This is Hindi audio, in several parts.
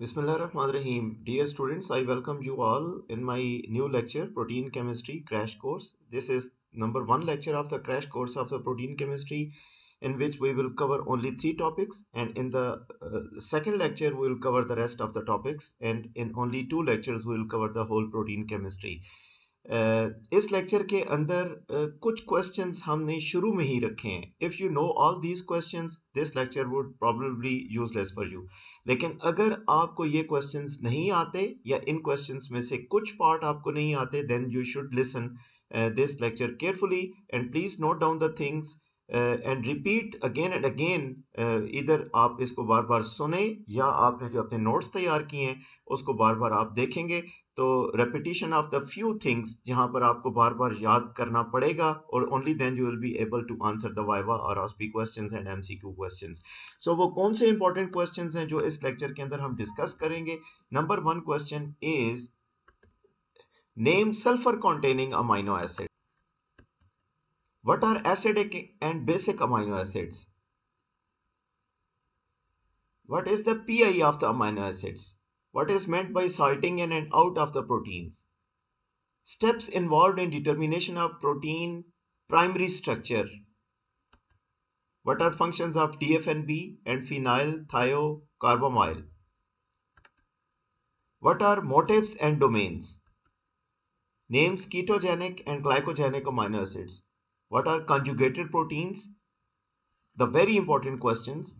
r-Rahim. Dear students, I welcome you all in my new lecture, Protein Chemistry Crash Course. This is number one lecture of the crash course of the Protein Chemistry in which we will cover only three topics and in the uh, second lecture we will cover the rest of the topics and in only two lectures we will cover the whole protein chemistry. इस लेक्चर के अंदर कुछ क्वेश्चंस हमने शुरू में ही रखे हैं if you know all these questions this lecture would probably useless for you लेकिन अगर आपको ये क्वेश्चंस नहीं आते या इन क्वेश्चंस में से कुछ पार्ट आपको नहीं आते then you should listen this lecture carefully and please note down the things and repeat again and again इधर आप इसको बार बार सुने या आपने जो अपने नोट्स तैयार किए हैं उसको बार बार आप देखेंगे तो repetition of the few things जहां पर आपको बार बार याद करना पड़ेगा और only then you will be able to answer the viva और questions and MCQ questions so वो कौन से इंपॉर्टेंट क्वेश्चंस हैं जो इस लेक्चर के अंदर हम डिस्कस करेंगे number one question is name sulphur containing amino acid What are acidic and basic amino acids? What is the PI of the amino acids? What is meant by sorting in and out of the proteins? Steps involved in determination of protein primary structure. What are functions of DFNB and phenyl thiocarbamyl? What are motifs and domains? Names ketogenic and glycogenic amino acids. What are conjugated proteins? The very important questions.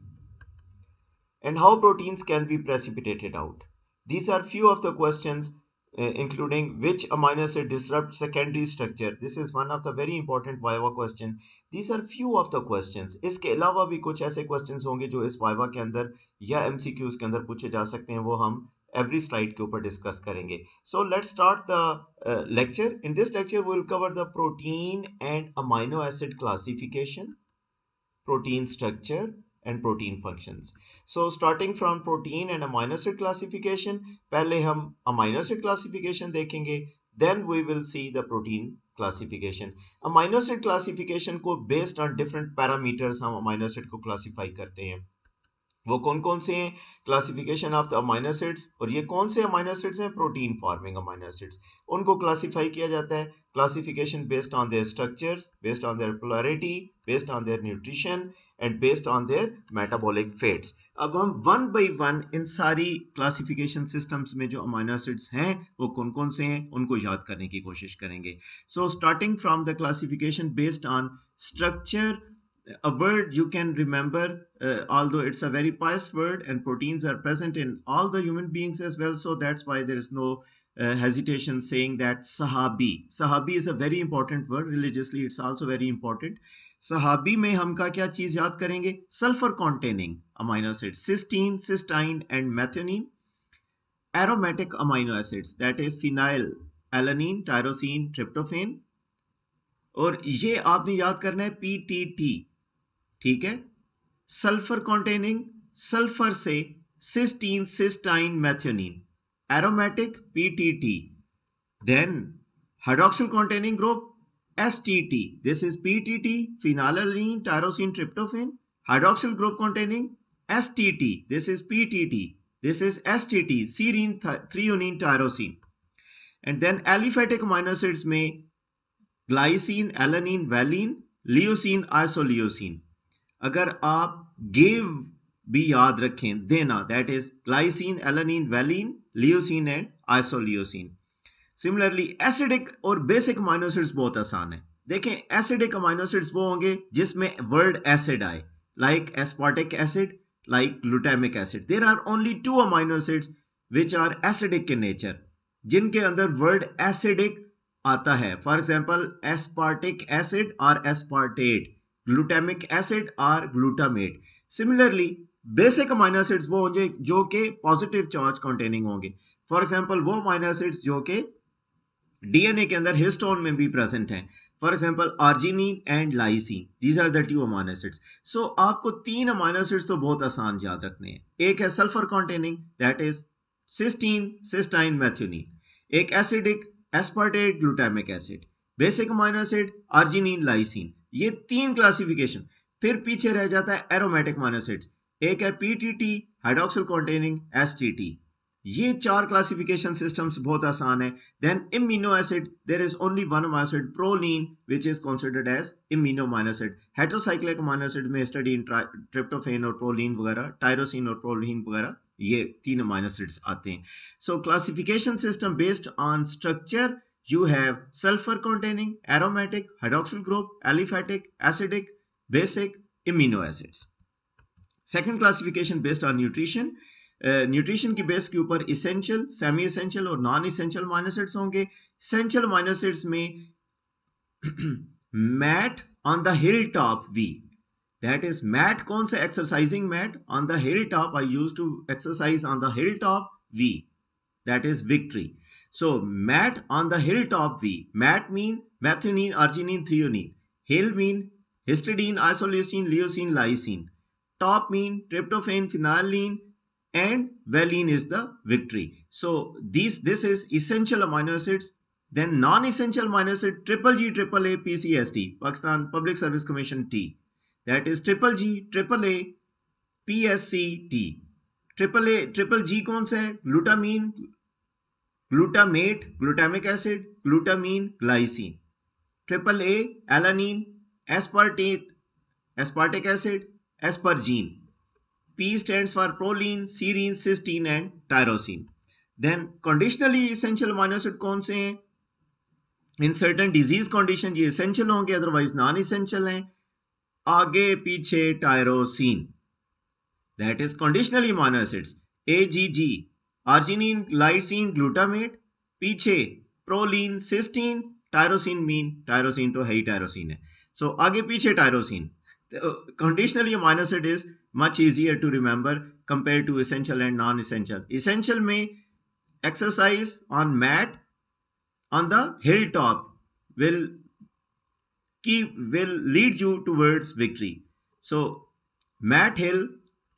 And how proteins can be precipitated out. These are few of the questions uh, including which amino acid disrupts secondary structure. This is one of the very important Viva question. These are few of the questions. इसके अलावा भी कुछ ऐसे questions होंगे जो इस Viva के अंदर या MCQs के अंदर पूछे जा सकते हैं वो हम एवरी स्लाइड के ऊपर डिस्कस करेंगे so let start the lecture in this lecture will cover the protein and amino acid classification protein structure and protein functions. So starting from protein and amino acid classification, पहले हम amino acid classification देखेंगे then we will see the protein classification. Amino acid classification को based on different parameters हम amino acid को classify करते हैं वो कौन कौन से हैं classification of the amino acids और ये कौन से अमाइनो एसिड्स हैं प्रोटीन फॉर्मिंग अमाइनो एसिड्स उनको क्लासिफाई किया जाता है classification based on their structures based on their polarity based on their nutrition and based on their metabolic fates अब हम वन बाई वन इन सारी क्लासिफिकेशन सिस्टम्स में जो अमाइनो एसिड्स हैं वो कौन कौन से हैं उनको याद करने की कोशिश करेंगे so starting from the classification based on structure a word you can remember uh, although it's a very pious word and proteins are present in all the human beings as well so that's why there is no uh, hesitation saying that sahabi sahabi is a very important word religiously it's also very important sahabi mein humka kya cheez yaad karenge sulfur containing amino acids cysteine cystine and methionine aromatic amino acids that is phenyl alanine tyrosine tryptophan और ये आपने याद करना है पी टी टी ठीक है सल्फर कॉन्टेनिंग सल्फर से cysteine cystine methionine aromatic PTT then hydroxyl containing group STT this is PTT phenylalanine tyrosine tryptophan hydroxyl group T T this is PTT this is STT serine threonine tyrosine and then aliphatic amino acids में glycine alanine valine leucine isoleucine अगर आप गेव भी याद रखें देना that is glycine alanine valine leucine and isoleucine similarly acidic और बेसिक माइनोसिड्स बहुत आसान है देखें एसिडिक माइनोसिड्स वो होंगे जिसमें वर्ड एसिड आए like aspartic acid like glutamic acid there are only two amino acids which are acidic के नेचर जिनके अंदर वर्ड एसिडिक आता है फॉर एग्जाम्पल एस्पार्टिक एसिड और एस्पार्टेट ग्लूटामिक एसिड और glutamate similarly basic amino acids वो होंगे जो के पॉजिटिव चार्ज कंटेनिंग होंगे फॉर एग्जांपल वो अमाइनो एसिड्स जो के डीएनए के अंदर हिस्टोन में भी प्रेजेंट हैं for example arginine and lysine these are the two amino acids so आपको तीन अमाइनो एसिड्स तो बहुत आसान याद रखने हैं एक है sulphur containing that is cysteine cystine methionine एक acidic aspartate glutamic acid basic amino acid arginine lysine ये तीन क्लासिफिकेशन फिर पीछे रह जाता है एरोमेटिक माइनोसाइट्स एक है पीटीटी हाइड्रोक्सिल कंटेनिंग एसटीटी ये चार क्लासिफिकेशन सिस्टम्स बहुत आसान है then imino acid there is only one amino proline which is considered as imino amino acid heterocyclic में स्टडी ट्रिप्टोफेन और प्रोलीन वगैरह टायरोसिन और प्रोलीन वगैरह ये तीन अमीनो आते हैं so classification system based on structure you have sulfur containing aromatic hydroxyl group aliphatic acidic basic amino acids second classification based on nutrition uh, nutrition ki base ke upar essential semi essential or non essential amino acids honge essential amino acids mein mat on the hilltop v that is mat kaun sa exercising mat on the hilltop i used to exercise on the hilltop v that is victory so mat on the hilltop V. Mat mean methionine, arginine, threonine. Hill mean histidine, isoleucine, leucine, lysine. Top mean tryptophan, phenylalanine, and valine is the victory. So these this is essential amino acids. Then non-essential amino acid triple G triple A PCST Pakistan Public Service Commission T. That is triple G triple A PSC Triple A triple G G कौन सा है glutamate glutamic acid glutamine glycine triple A alanine aspartate aspartic acid asparagine P stand for proline serine cysteine and tyrosine then conditionally essential amino acids कौन से हैं इन सर्टन डिजीज कंडीशन ये इसेंशियल होंगे अदरवाइज नॉन इसेंशियल हैं आगे पीछे tyrosine that is conditionally amino acids A G G arginine lysine glutamate पीछे proline cysteine tyrosine mean tyrosine तो है ही टायरोसिन है सो so, आगे पीछे tyrosine conditionally aminos it is much easier to remember compare to essential and non essential essential में exercise on mat on the hill top will की will lead you towards victory so mat hill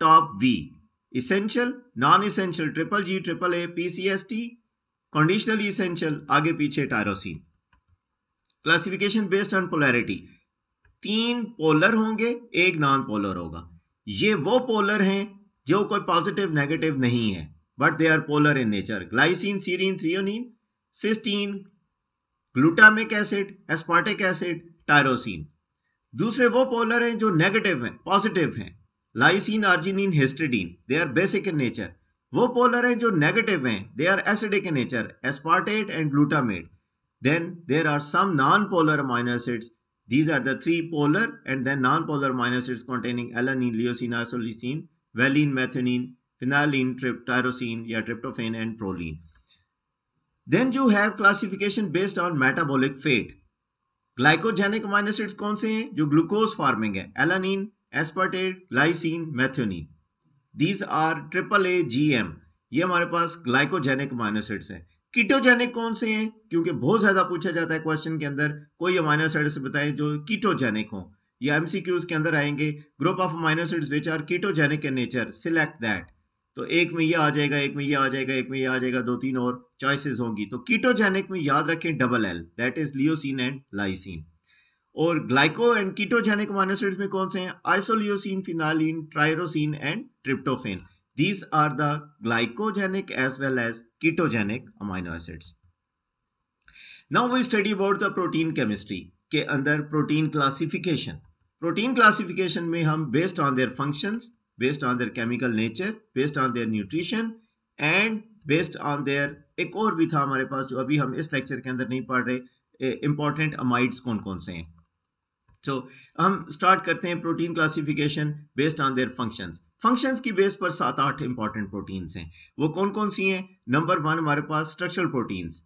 top we essential non essential triple G triple A PCST conditional essential आगे पीछे tyrosine classification based on polarity तीन पोलर होंगे एक नॉन पोलर होगा ये वो पोलर हैं जो कोई पॉजिटिव नेगेटिव नहीं है but they are polar in nature glycine serine threonine cysteine glutamic acid aspartic acid tyrosine दूसरे वो पोलर हैं जो नेगेटिव हैं पॉजिटिव हैं Lysine, arginine, histidine—they are basic in nature. वो पोलर हैं जो नेगेटिव हैं they are acidic in nature aspartate and glutamate then there are some non polar amino acids these are the three polar and then non-polar amino acids containing alanine, leucine, isoleucine, valine, methionine, phenylalanine, tyrosine, yeah, tryptophan and proline. Then you have classification based on metabolic fate. Glycogenic amino acids कौन से हैं जो glucose forming alanine, aspartate glycine methionine these are triple A G M ये हमारे पास ग्लाइकोजेनिक माइनोसाइड्स हैं कीटोजेनिक कौन से हैं क्योंकि बहुत ज्यादा पूछा जाता है क्वेश्चन के अंदर कोई माइनोसाइड से बताएं जो कीटोजेनिक हो या एमसीक्यूज के अंदर आएंगे group of amino acids which are ketogenic in nature select that तो एक में ये आ जाएगा एक में ये आ जाएगा एक में ये आ जाएगा दो तीन और चॉइसेस होंगी तो कीटोजेनिक में याद रखें double L that is leucine and lysine और ग्लाइको एंड कीटोजेनिक मोनोसाइड्स में कौन से हैं isoleucine phenylalanine tyrosine and tryptophan these are the glycogenic as well as ketogenic amino acids now we study about the protein chemistry के अंदर प्रोटीन क्लासिफिकेशन प्रोटीन क्लासिफिकेशन में हम based on their functions based on their chemical nature based on their nutrition and based on their एक और भी था हमारे पास जो अभी हम इस लेक्चर के अंदर नहीं पढ़ रहे इंपॉर्टेंट अमाइड्स कौन कौन से हैं सो हम स्टार्ट करते हैं protein classification based on their functions functions की बेस पर सात आठ इंपॉर्टेंट प्रोटीन्स हैं वो कौन कौन सी हैं नंबर वन हमारे पास structural proteins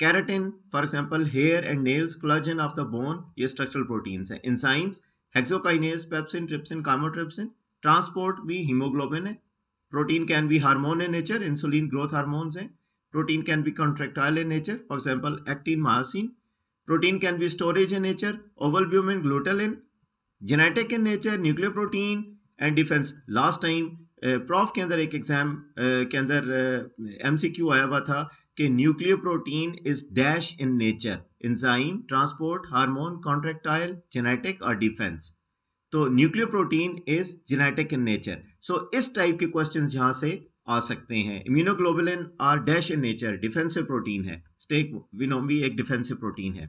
keratin for example hair and nails collagen of the bone ये स्ट्रक्चरल प्रोटीन्स हैं enzymes hexokinase pepsin trypsin chymotrypsin transport भी हीमोग्लोबिन है protein can be hormone in nature insulin growth hormones hai. Protein can be contractile in nature for example actin myosin Protein can be storage in nature, ovalbumin, glutalen, genetic in nature, nuclear protein and defense. Last time prof uh, के अंदर एक एग्जाम uh, के अंदर एमसीक्यू uh, आया हुआ था कि nuclear protein is dash in nature enzyme transport hormone contractile genetic और डिफेंस तो nuclear protein is genetic in nature so इस टाइप के क्वेश्चन यहां से आ सकते हैं immunoglobulin are dash in nature defensive protein है स्टेक विनोम्बी एक डिफेंसिव प्रोटीन है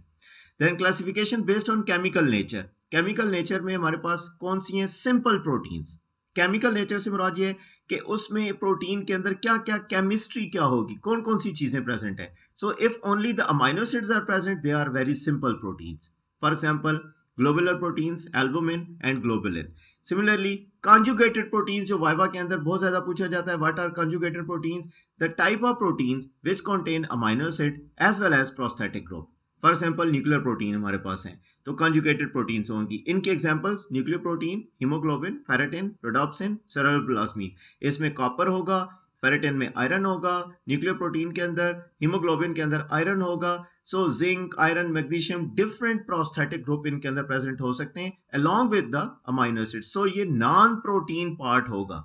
then classification based on chemical nature chemical nature में हमारे पास कौन सी है सिंपल प्रोटीन्स केमिकल नेचर से मुराद ये कि उसमें प्रोटीन के अंदर क्या क्या केमिस्ट्री क्या होगी कौन कौन सी चीजें प्रेजेंट है so if only the amino acids are present they are very simple proteins for example globular proteins albumin and globulin similarly conjugated protein जो वाइवा के अंदर बहुत ज्यादा पूछा जाता है what are conjugated protein the type of protein which contain amino acid as well as prosthetic prosthetic for example nuclear protein हमारे पास है तो कॉन्जुगेटेड प्रोटीन होंगी इनके examples nuclear protein haemoglobin ferritin rhodopsin सेरोब्लास्मिन इसमें कॉपर होगा फेरेटिन में आयरन होगा न्यूक्लियर प्रोटीन के अंदर हिमोग्लोबिन के अंदर आयरन होगा so zinc iron magnesium different prosthetic group इनके अंदर प्रेजेंट हो सकते हैं along with the amino acid so ये नॉन प्रोटीन पार्ट होगा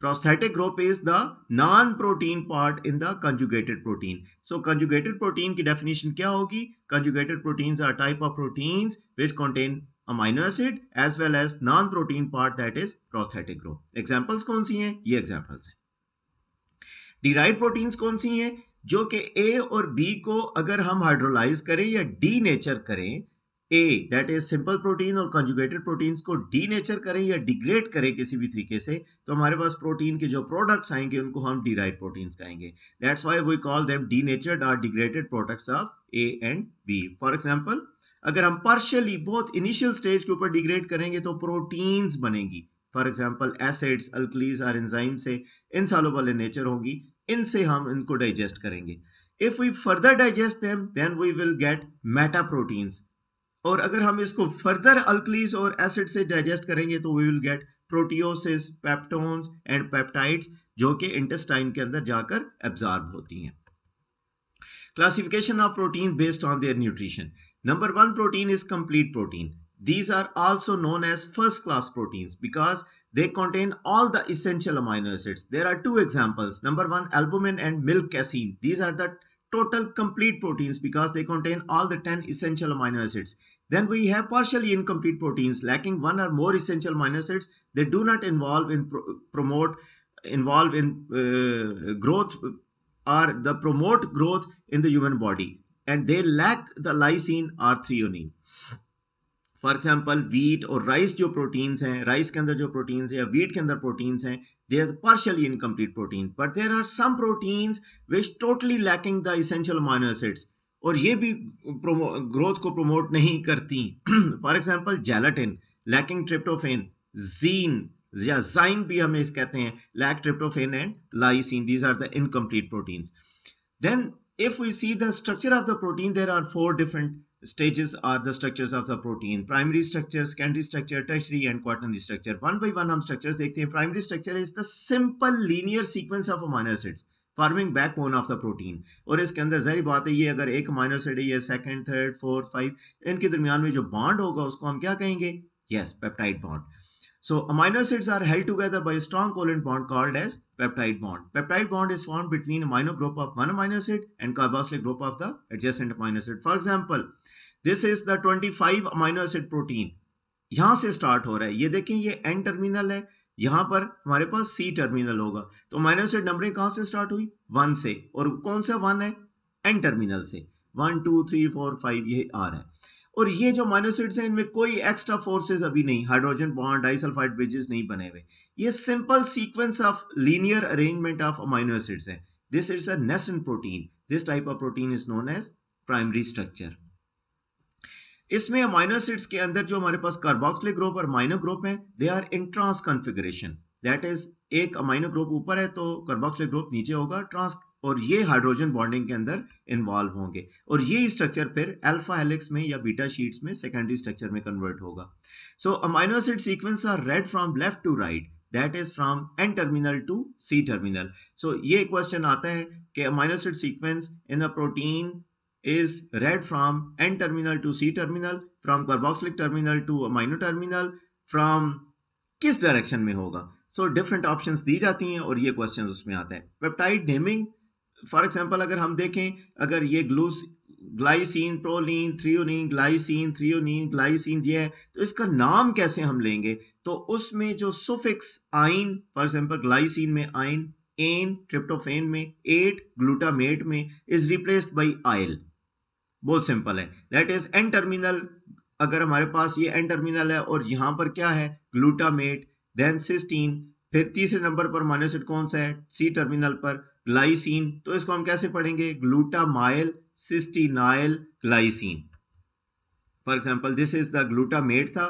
prosthetic group is the non protein part in the conjugated protein so conjugated protein की डेफिनेशन क्या होगी conjugated protein are type of protein which contain amino acid as well as non protein part that is prosthetic group examples कौन सी हैं ये एग्जाम्पल्स हैं डीराइड प्रोटीन कौन सी हैं जो कि ए और बी को अगर हम हाइड्रोलाइज करें या डी नेचर करें A that is simple protein और कंजुगेटेड प्रोटीन को डी नेचर करें या डिग्रेड करें किसी भी तरीके से तो हमारे पास प्रोटीन के जो प्रोडक्ट्स आएंगे उनको हम डिराइड प्रोटीन कहेंगे that's why we call them denatured or degraded products of A and B for example अगर हम पार्शियली बहुत इनिशियल स्टेज के ऊपर डिग्रेड करेंगे तो प्रोटीन्स बनेंगी for example acids alkalis or enzyme से इनसालोबल नेचर होगी इनसे हम इनको डाइजेस्ट करेंगे if we further digest them then we will get metaproteins और अगर हम इसको फर्दर अल्कलीज और एसिड से डाइजेस्ट करेंगे तो we will get proteoses peptones and peptides जो कि इंटेस्टाइन के अंदर जाकर एब्जॉर्ब होती हैं classification of protein based on their nutrition number one protein is complete protein these are also known as first class proteins because They contain all the essential amino acids. There are two examples. Number one, albumin and milk casein. These are the total complete proteins because they contain all the 10 essential amino acids. Then we have partially incomplete proteins lacking one or more essential amino acids. They do not involve in pro promote, involve in uh, growth or the promote growth in the human body. And they lack the lysine or threonine. For example wheat और राइस जो प्रोटीन्स हैं राइस के अंदर जो प्रोटीन्स या वीट के अंदर प्रोटीन्स हैं they are partially incomplete protein but there are some proteins which totally lacking the essential amino acids और ये भी ग्रोथ को प्रमोट नहीं करती for example gelatin lacking tryptophan zein या जाइन भी हम इस कहते हैं lack tryptophan and lysine these are the incomplete proteins then if we see the structure of the protein there are four different stages are the structures of the protein primary structure secondary structure tertiary and quaternary structure one by one hum structures dekhte hain primary structure is the simple linear sequence of amino acids forming backbone of the protein aur iske andar zari baat hai ye agar ek amino acid hai ये second third fourth five inke darmiyan mein jo bond hoga usko hum kya kahenge yes peptide bond So amino acids are held together by a strong covalent bond called as peptide bond. Peptide bond is formed between amino group of one amino acid and carboxylic group of the adjacent amino acid. For example, this is the 25 amino acid protein. यहाँ से start हो रहा है ये देखें ये N terminal है यहाँ पर हमारे पास C terminal होगा तो amino acid numbering कहाँ से start हुई वन से और कौन सा वन है N terminal से one two three four five ये आ रहा है और ये जो माइनोसिड्स हैं इनमें कोई एक्स्ट्रा फोर्सेस अभी नहीं हाइड्रोजन बॉन्ड डाइसल्फाइड ब्रिजेस नहीं बने हुए ये simple sequence of linear arrangement of amino acids हैं this is a protein this type of protein is known as primary structure इसमें अमाइनो एसिड्स के अंदर जो हमारे पास कार्बोक्सिलिक ग्रुप और माइनो ग्रुप है they are in trans configuration that is एक अमाइनो ग्रुप ऊपर है तो कार्बोक्सिलिक ग्रुप नीचे होगा ट्रांस और ये हाइड्रोजन बॉन्डिंग के अंदर इन्वॉल्व होंगे और ये स्ट्रक्चर फिर अल्फा हेलिक्स में या बीटा शीट्स में सेकेंडरी स्ट्रक्चर में कन्वर्ट होगा so amino acid sequence are read from left to right that is from N terminal to C terminal so ये क्वेश्चन आता है कि amino acid sequence in a protein is read from N terminal to C terminal from carboxylic terminal to amino terminal from किस डायरेक्शन में होगा सो डिफरेंट ऑप्शन दी जाती हैं और ये क्वेश्चन उसमें आते हैं पेप्टाइड नेमिंग फॉर एग्जाम्पल अगर हम देखें अगर ये ग्लूस glycine proline threonine glycine threonine glycine ये है तो इसका नाम कैसे हम लेंगे तो उसमें जो सुफिक्स आइन फॉर एग्जाम्पल ग्लाइसिन में आइन एन ट्रिप्टोफेन में एट ग्लूटामेट में इज रिप्लेस्ड बाई आयल बहुत सिंपल है दैट इज एन टर्मिनल अगर हमारे पास ये एन टर्मिनल है और यहां पर क्या है ग्लूटामेट देन सिस्टीन फिर तीसरे नंबर पर मानोसिट कौन सा है सी टर्मिनल पर ग्लाइसिन तो इसको हम कैसे पढ़ेंगे glutamyl cysteinyl glycine for example this is the glutamate था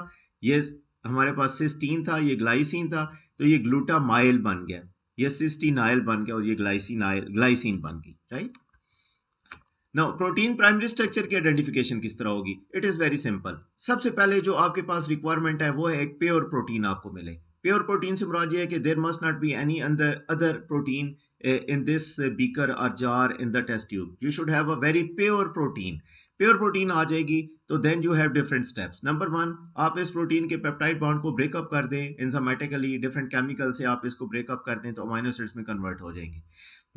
ये हमारे पास सिस्टीन था ये ग्लाइसिन था तो ये ग्लूटामाइल बन गया ये सिस्टीनाइल बन गया और ये ग्लाइसिनाइल ग्लाइसिन बन गई right now protein primary structure की आइडेंटिफिकेशन किस तरह होगी इट इज वेरी सिंपल सबसे पहले जो आपके पास रिक्वायरमेंट है वो है एक प्योर प्रोटीन आपको मिले प्योर प्रोटीन से मुराद ये है कि there must not be any अंदर other protein in this beaker or jar in the test tube. You should have a very pure protein. Pure protein आ जाएगी तो then you steps number 1 aap is protein ke peptide bond ko break up kar de enzymatically different different chemical से आप इसको ब्रेकअप कर दें तो amino acids में कन्वर्ट हो जाएंगे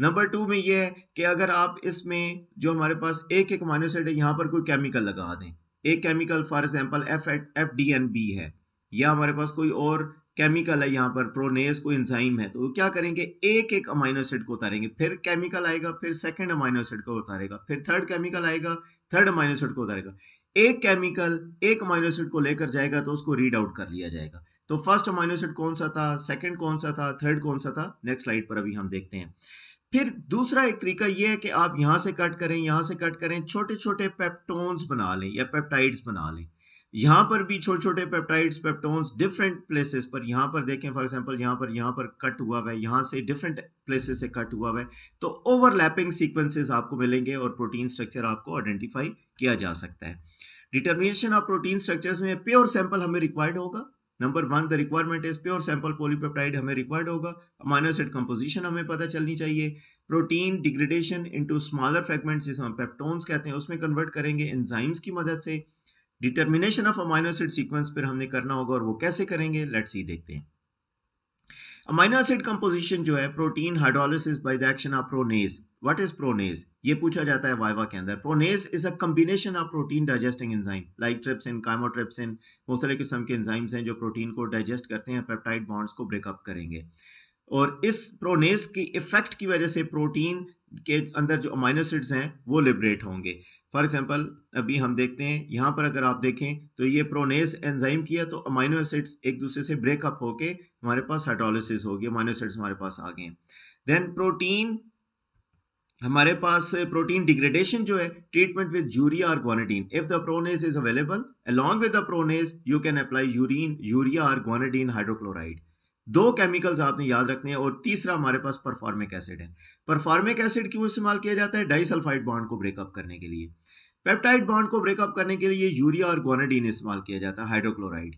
नंबर टू में ये है कि अगर आप इसमें जो हमारे पास एक एक अमाइनो है यहाँ पर कोई केमिकल लगा दें एक chemical for example F F D N B है या हमारे पास कोई और केमिकल है यहाँ पर प्रोनेस को इंजाइम है तो क्या करेंगे एक एक अमाइनो एसिड को उतारेंगे फिर केमिकल आएगा फिर सेकंड अमाइनो एसिड को उतारेगा फिर थर्ड केमिकल आएगा थर्ड अमाइनो एसिड को उतारेगा एक केमिकल एक अमाइनो एसिड को लेकर जाएगा तो उसको रीड आउट कर लिया जाएगा तो फर्स्ट अमाइनो एसिड कौन सा था सेकंड कौन सा था थर्ड कौन सा था नेक्स्ट स्लाइड पर अभी हम देखते हैं फिर दूसरा एक तरीका यह है कि आप यहां से कट करें यहां से कट करें छोटे छोटे पेप्टोन्स बना लें या पेप्टाइड्स बना लें यहां पर भी छोटे छोटे पेप्टाइड्स पेप्टोन्स डिफरेंट प्लेसेस पर यहां पर देखें फॉर एग्जांपल यहां पर यहां पर कट हुआ है यहां से डिफरेंट प्लेसेस से कट हुआ है तो ओवरलैपिंग सीक्वेंसेस आपको मिलेंगे और प्रोटीन स्ट्रक्चर आपको आइडेंटिफाई किया जा सकता है डिटर्मिनेशन ऑफ प्रोटीन स्ट्रक्चर में प्योर सैंपल हमें रिक्वायर्ड होगा number one the requirement is pure sample polypeptide हमें रिक्वायर्ड होगा अमाइनो कम्पोजिशन कंपोजिशन हमें पता चलनी चाहिए protein degradation into smaller fragment जिसमें हम पेप्टोन्स कहते हैं उसमें कन्वर्ट करेंगे एंजाइम्स की मदद से determination of amino acid sequence पर हमने करना होगा और वो कैसे करेंगे लेट सी देखते हैं अमाइनो एसिड कंपोजिशन जो है protein hydrolysis by the action of pronase what is pronase ये पूछा जाता है वाइवा के अंदर pronase is a combination of protein digesting enzyme like trypsin chymotrypsin मुख्तलिफ किस्म के एंजाइम्स हैं जो प्रोटीन को डाइजेस्ट करते हैं पेप्टाइड बॉन्ड्स को ब्रेकअप करेंगे और इस प्रोनेस की इफेक्ट की वजह से प्रोटीन के अंदर जो अमाइनो एसिड्स हैं वो लिबरेट होंगे फॉर एग्जाम्पल अभी हम देखते हैं यहाँ पर अगर आप देखें तो ये प्रोनेस एंजाइम किया तो अमाइनो एसिड्स एक दूसरे से ब्रेकअप होके हमारे पास हाइड्रोलिसिस होगी अमाइनो एसिड्स हमारे पास आ गए देन प्रोटीन हमारे पास प्रोटीन डिग्रेडेशन जो है ट्रीटमेंट विद यूरिया और guanidine if the pronase is available along with the pronase you can apply urine urea और ग्वानिडीन हाइड्रोक्लोराइड दो केमिकल्स आपने याद रखने हैं और तीसरा हमारे पास परफॉर्मिक एसिड है परफॉर्मिक एसिड क्यों इस्तेमाल किया जाता है डाइसल्फाइड बॉन्ड को ब्रेकअप करने के लिए पेप्टाइड बॉन्ड को ब्रेकअप करने के लिए यूरिया और ग्वानाडीन इस्तेमाल किया जाता है हाइड्रोक्लोराइड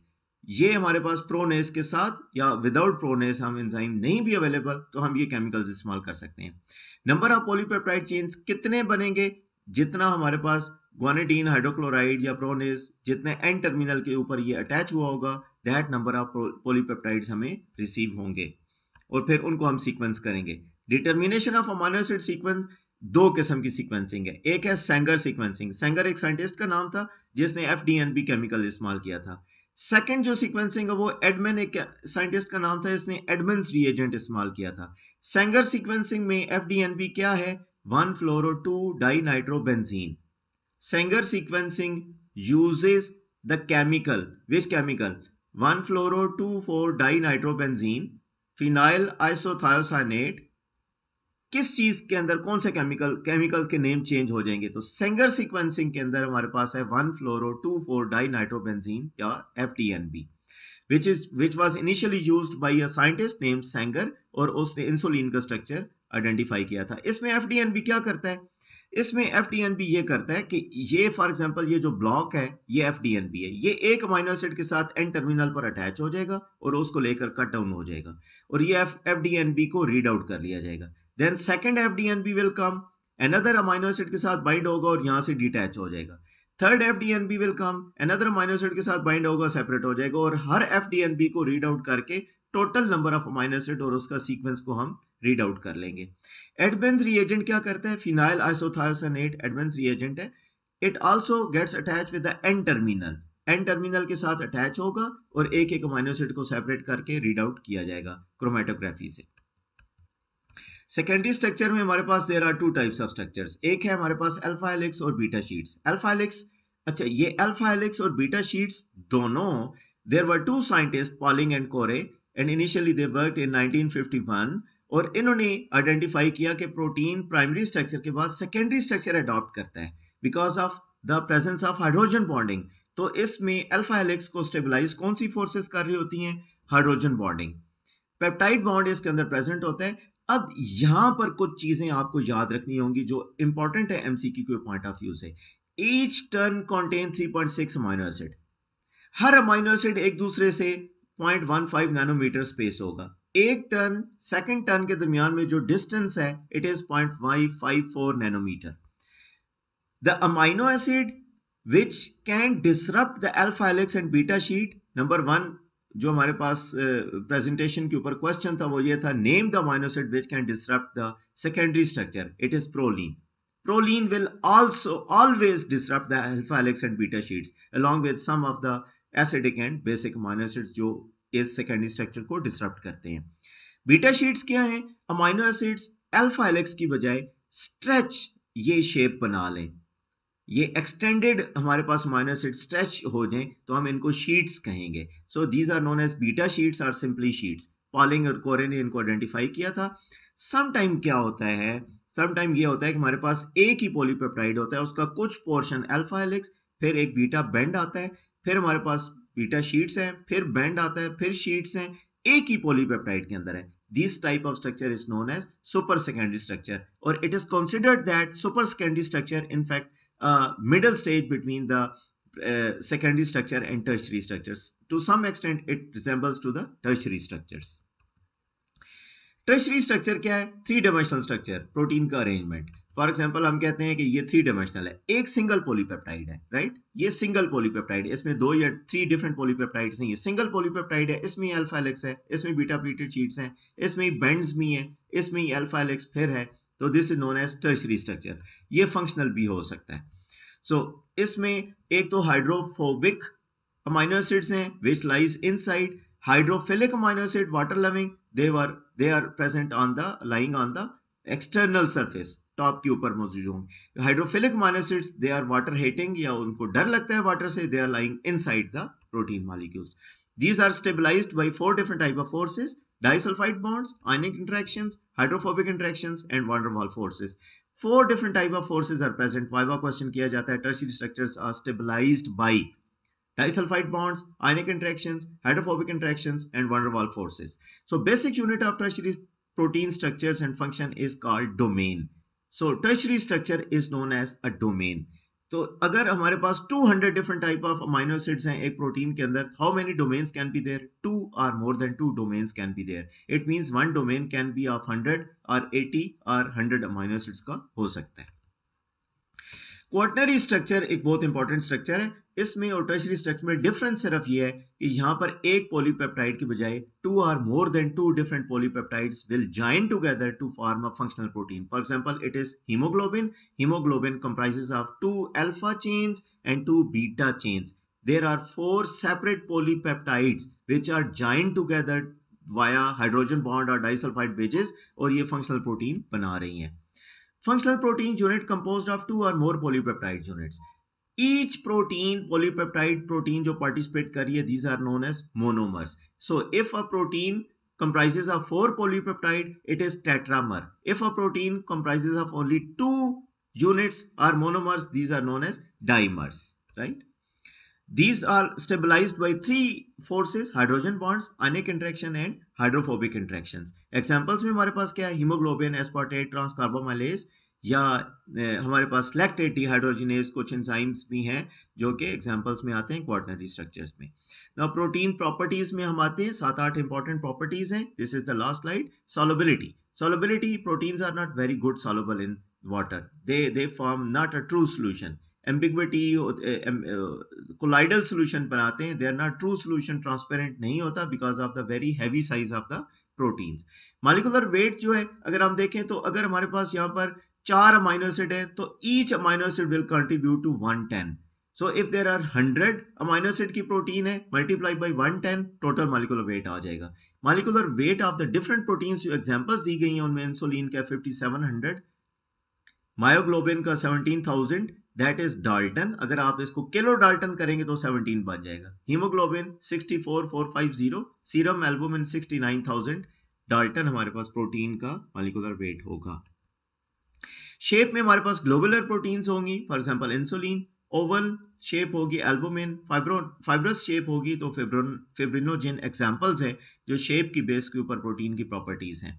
ये हमारे पास प्रोनेस के साथ या विदाउट प्रोनेस हम एंजाइम नहीं भी अवेलेबल तो हम ये केमिकल्स इस्तेमाल कर सकते हैं नंबर ऑफ पॉलीपेप्टाइड चेन्स कितने बनेंगे जितना हमारे पास ग्वानिटीन हाइड्रोक्लोराइड या प्रोनेस जितने एंड टर्मिनल के ऊपर ये अटैच हुआ होगा दैट नंबर ऑफ पोलीपेप्टाइड्स हमें रिसीव होंगे और फिर उनको हम सीक्वेंस करेंगे डिटर्मिनेशन ऑफ अमानो सीक्वेंस दो किस्म की सीक्वेंसिंग है एक है सेंगर सीक्वेंसिंग सेंगर एक साइंटिस्ट का नाम था जिसने एफ केमिकल इस्तेमाल किया था सेकेंड जो सीक्वेंसिंग है वो एडमिन एक साइंटिस्ट का नाम था इसने एडमिन रिएजेंट इस्तेमाल किया था सेंगर सीक्वेंसिंग में एफ क्या है one fluoro two dinitrobenzene Sanger sequencing uses the chemical, which chemical? 1-fluoro-2,4-dinitropenzene, phenyl isothiocyanate किस चीज के अंदर कौन से केमिकल केमिकल्स के नेम चेंज हो जाएंगे तो सेंगर सीक्वेंसिंग के अंदर हमारे पास है one fluoro two four dinitrobenzene या F D N B which is which was initially use by a scientist name Sanger और उसने इंसुलिन का स्ट्रक्चर आइडेंटिफाई किया था इसमें एफ डी एन बी क्या करता है इसमें एफ भी ये करता है कि ये फॉर एग्जाम्पल ये जो ब्लॉक है ये एफ है ये एक अमाइनो एसिड के साथ एन टर्मिनल पर अटैच हो जाएगा और उसको लेकर कट डाउन हो जाएगा और ये एफ एफ को रीड आउट कर लिया जाएगा then second F will come another amino acid के साथ बाइंड होगा और यहाँ से डिटैच हो जाएगा third F D N will come another amino acid के साथ बाइंड होगा सेपरेट हो जाएगा और हर एफ को रीड आउट करके total number of amino acid और उसका सीक्वेंस को हम रीड आउट कर लेंगे एडवेंस रिएजेंट क्या करता है फिनाइल आइसोथायोसनेट एडवेंस रिएजेंट है it also gets attach with the N terminal N terminal के साथ अटैच होगा और एक एक अमाइनोसिड को सेपरेट करके रीड आउट किया जाएगा क्रोमेटोग्राफी से सेकेंडरी स्ट्रक्चर में हमारे पास there are two types of structures एक है हमारे पास एल्फाइलिक्स और बीटा शीट्स एल्फाइलिक्स अच्छा ये एल्फाइलिक्स और बीटा शीट्स दोनों there were two scientist Pauling and Corey and initially they work in 1951 और इन्होंने आइडेंटिफाई किया कि प्रोटीन प्राइमरी स्ट्रक्चर के बाद सेकेंडरी स्ट्रक्चर अडॉप्ट करता है because of the presence of hydrogen bonding तो इसमें अल्फा हेलिक्स को स्टेबलाइज कौन सी फोर्सेस कर रही होती हैं हाइड्रोजन बॉन्डिंग पेप्टाइड बॉन्ड इसके अंदर प्रेजेंट होता है अब यहां पर कुछ चीजें आपको याद रखनी होंगी जो इंपॉर्टेंट है एमसीक्यू के पॉइंट ऑफ व्यू से each turn contain three point six amino acid हर अमाइनो एसिड एक दूसरे से point one five nanometre space होगा एक टर्न सेकंड टर्न के दरमियान में जो डिस्टेंस है it is 0.554 nanometre the amino acid which can disrupt the alpha helix and beta sheet number one जो हमारे पास प्रेजेंटेशन के ऊपर क्वेश्चन था वो ये था name the amino acid which can disrupt the secondary structure it is proline proline will also always disrupt the alpha helix and beta sheets along with some of the acidic and basic amino जो इस सेकेंडरी स्ट्रक्चर को डिस्टर्ब करते हैं बीटा शीट्स क्या हैं अमाइनो एसिड्स अल्फा एलेक्स की बजाय स्ट्रेच ये शेप बना लें ये एक्सटेंडेड हमारे पास अमाइनो एसिड स्ट्रेच हो जाए तो हम इनको शीट्स कहेंगे so these are known as beta sheets or simply sheets Pauling और कोरे ने इनको आइडेंटिफाई किया था समटाइम क्या होता है समटाइम ये होता है कि हमारे पास एक ही पॉलीपेप्टाइड होता है उसका कुछ पोर्शन अल्फा हेलिक्स फिर एक बीटा बेंड आता है फिर हमारे पास बीटा शीट्स हैं फिर बैंड आता है फिर शीट्स हैं एक ही पॉलीपेप्टाइड के अंदर है this type of structure is known as super secondary structure और it is considered that super secondary structure in fact middle stage between the secondary structure and tertiary structure to some extent it resembles to the tertiary structure tertiary structure क्या है थ्री डायमेंशनल स्ट्रक्चर प्रोटीन का अरेंजमेंट फॉर एग्जाम्पल हम कहते हैं कि ये थ्री डायमेंशनल है एक सिंगल पोलीपेप्टाइड है राइट right? ये सिंगल पोलीपेप्टाइड इसमें दो या थ्री डिफरेंट पोलीपेप्टाइड्स नहीं है सिंगल पोलीपेप्टाइड है इसमें अल्फा है इसमें बीटा प्लीटेड चीट्स हैं इसमें बेंड्स भी हैं इसमें अल्फा फिर है तो this is known as tertiary structure ये फंक्शनल भी हो सकता है सो so, इसमें एक तो हाइड्रोफोबिक अमाइनो एसिड्स हैं which lies inside hydrophilic amino acid water loving they are they are present on the lying on the external surface top के ऊपर मौजूद होंगे hydrophilic amino acids they are water hating या उनको डर लगता है वाटर से they are lying inside the protein molecules these are stabilise by four different type of forces disulphide bonds ionic interaction hydrophobic interaction and van der Waals forces four different type of forces are present viva question किया जाता है tertiary structure are stabilise by disulphide bonds ionic interaction hydrophobic interaction and van der Waals forces so basic unit of tertiary protein structure and function is called domain so tertiary structure is known as a domain तो अगर हमारे पास 200 different type of amino acids हैं एक प्रोटीन के अंदर how many domains can be there two or more than two domains can be there it means one domain can be of 100 और 80 और 100 अमाइनो एसिड्स का हो सकता है क्वार्टनरी स्ट्रक्चर एक बहुत इंपॉर्टेंट स्ट्रक्चर है इसमें और टर्शरी स्ट्रक्चर में डिफरेंस सिर्फ ये है कि यहां पर एक पॉलीपेप्टाइड के बजाय two or more than two different polypeptides will join together to form a functional protein for example it is haemoglobin haemoglobin comprises of two alpha chains and two beta chains there are four separate polypeptides which are join together via hydrogen bond और डाइसल्फाइड बेजेस और ये फंक्शनल प्रोटीन बना रही है functional protein unit compose of two or more polypeptide units each protein polypeptide protein जो participate कर रही है these are known as monomers so if a protein comprises of four polypeptide it is tetramer if a protein comprises of only two units or monomers these are known as dimers right these are stabilized by three forces hydrogen bonds ionic interaction and hydrophobic interactions examples में हमारे पास क्या है hemoglobin aspartate transcarbamylase या हमारे पास सेलेक्ट एटी हाइड्रोजिनेस कुछ एंजाइम्स भी हैं जो कि एग्जांपल्स में आते हैं क्वार्टनरी स्ट्रक्चर्स में ना प्रोटीन प्रॉपर्टीज में हम आते हैं सात आठ इंपॉर्टेंट प्रॉपर्टीज हैं this is the last light solubility solubility proteins are not very good soluble in water they they form not a true solution ambiguity colloidal solution बनाते हैं they are not true solution transparent नहीं होता because of the very heavy size of the proteins molecular weight जो है अगर हम देखें तो अगर हमारे पास यहाँ पर चार अमाइनो एसिड है तो each amino acid will contribute to 110 so if there are 100 amino acid की प्रोटीन है multiply by 110 total molecular weight आ जाएगा molecular weight of the different protein जो एग्जांपल्स दी गई हैं उनमें इंसुलिन का 5700 मायोग्लोबिन का 17000 दैट इज डाल्टन अगर आप इसको किलो डाल्टन करेंगे तो 17 बन जाएगा हीमोग्लोबिन 64450 सीरम एल्बुमिन 69000 डाल्टन हमारे पास प्रोटीन का मालिकुलर वेट होगा शेप में हमारे पास ग्लोबुलर प्रोटीन्स होंगी for example insulin oval shape होगी एल्बोमिन फाइब्रो फाइब्रस शेप होगी तो फिब्रिनोजिन एग्जाम्पल्स हैं जो शेप की बेस के ऊपर प्रोटीन की प्रॉपर्टीज हैं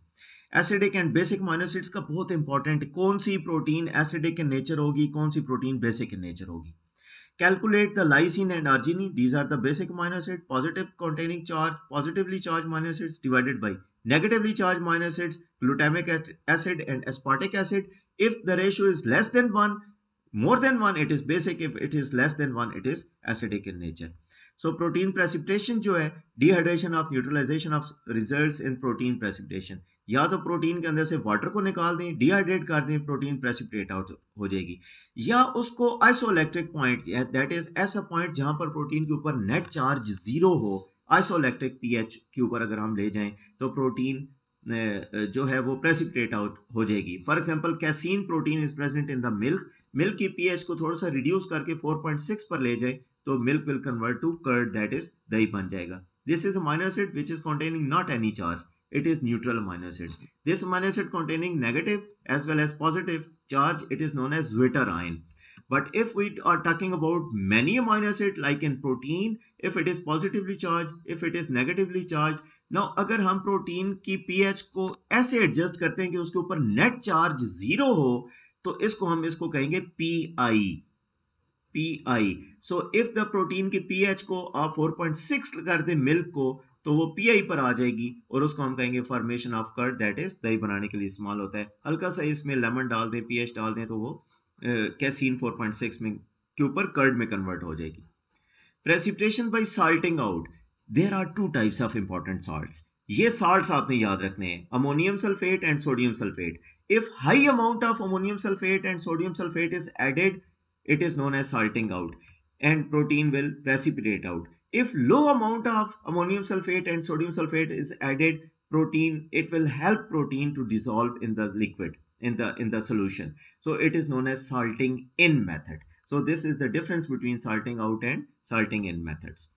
एसिडिक एंड बेसिक माइनोसिड्स का बहुत इंपॉर्टेंट कौन सी प्रोटीन एसिडिक इन नेचर होगी कौन सी प्रोटीन बेसिक इन नेचर होगी calculate the lysine and arginine these are the basic amino acid positive containing charge positively charged amino acids divided by negatively charged amino acids, glutamic acid and aspartic acid. If the ratio is less than 1, more than 1 it is basic, if it is less than 1 it is acidic in nature. So protein precipitation jo hai dehydration of neutralization of results in protein precipitation. ya to protein ke andar se water ko nikal dein dehydrate kar dein protein precipitate out ho jayegi ya usko isoelectric point that is as a point jahan par protein ke upar net charge zero ho isoelectric pH के ऊपर अगर हम ले जाएं तो प्रोटीन जो है वो प्रेसिपिटेट आउट हो जाएगी for example casein protein is present in the milk milk की पीएच को थोड़ा सा रिड्यूस करके 4.6 पर ले जाएं तो milk will convert to curd that is दही बन जाएगा this is amino acid which is containing not any charge it is neutral amino acid this amino acid containing negative as well as positive charge it is known as zwitter ion but if we are talking about many amino acid like in protein if it is positively charge if it is negatively charge now अगर हम प्रोटीन की pH को ऐसे एडजस्ट करते हैं कि उसके ऊपर नेट चार्ज जीरो हो तो इसको हम इसको कहेंगे P I P I so if the protein की pH को आप 4.6 पॉइंट सिक्स कर दे मिल्क को तो वो पी आई पर आ जाएगी और उसको हम कहेंगे formation of curd that is दही बनाने के लिए इस्तेमाल होता है हल्का सा इसमें लेमन डाल दें पीएच डाल दें तो वो कैसीन 4.6 में के ऊपर कर्ड में कन्वर्ट हो जाएगी Precipitation by salting out. There are two types of important salts. ये salts, आपने याद रखने ammonium sulfate and sodium sulfate if high amount of ammonium sulfate and sodium sulfate is added it is known as salting out and protein will precipitate out if low amount of ammonium sulfate and sodium sulfate is added protein it will help protein to dissolve in the liquid in the in the solution so it is known as salting in method so this is the difference between salting out and salting in methods.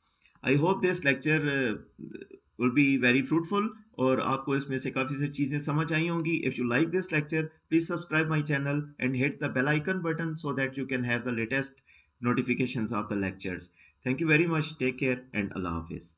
I hope this lecture uh, will be very fruitful or aapko isme se kafi se cheeze If you like this lecture, please subscribe my channel and hit the bell icon button so that you can have the latest notifications of the lectures. Thank you very much. Take care and Allah Hafiz.